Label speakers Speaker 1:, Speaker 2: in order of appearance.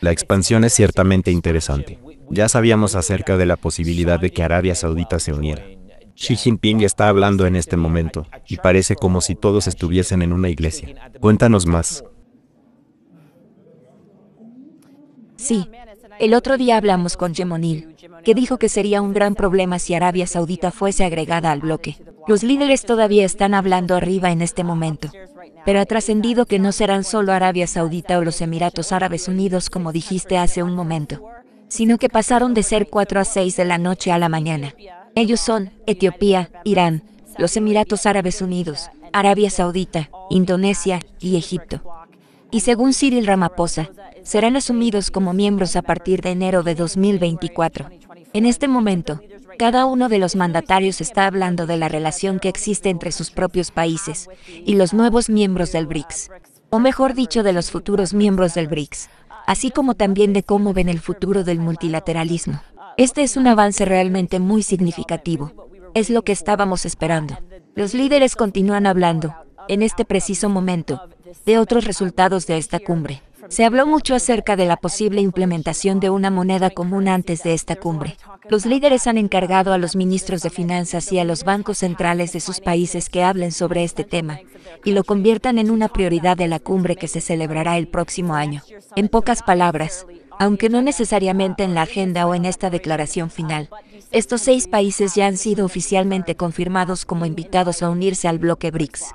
Speaker 1: La expansión es ciertamente interesante. Ya sabíamos acerca de la posibilidad de que Arabia Saudita se uniera. Xi Jinping está hablando en este momento, y parece como si todos estuviesen en una iglesia. Cuéntanos más.
Speaker 2: Sí. El otro día hablamos con Jim que dijo que sería un gran problema si Arabia Saudita fuese agregada al bloque. Los líderes todavía están hablando arriba en este momento, pero ha trascendido que no serán solo Arabia Saudita o los Emiratos Árabes Unidos como dijiste hace un momento, sino que pasaron de ser 4 a 6 de la noche a la mañana. Ellos son Etiopía, Irán, los Emiratos Árabes Unidos, Arabia Saudita, Indonesia y Egipto. Y según Cyril Ramaphosa, serán asumidos como miembros a partir de enero de 2024. En este momento, cada uno de los mandatarios está hablando de la relación que existe entre sus propios países y los nuevos miembros del BRICS, o mejor dicho, de los futuros miembros del BRICS, así como también de cómo ven el futuro del multilateralismo. Este es un avance realmente muy significativo. Es lo que estábamos esperando. Los líderes continúan hablando, en este preciso momento, de otros resultados de esta cumbre. Se habló mucho acerca de la posible implementación de una moneda común antes de esta cumbre. Los líderes han encargado a los ministros de finanzas y a los bancos centrales de sus países que hablen sobre este tema y lo conviertan en una prioridad de la cumbre que se celebrará el próximo año. En pocas palabras, aunque no necesariamente en la agenda o en esta declaración final. Estos seis países ya han sido oficialmente confirmados como invitados a unirse al bloque BRICS.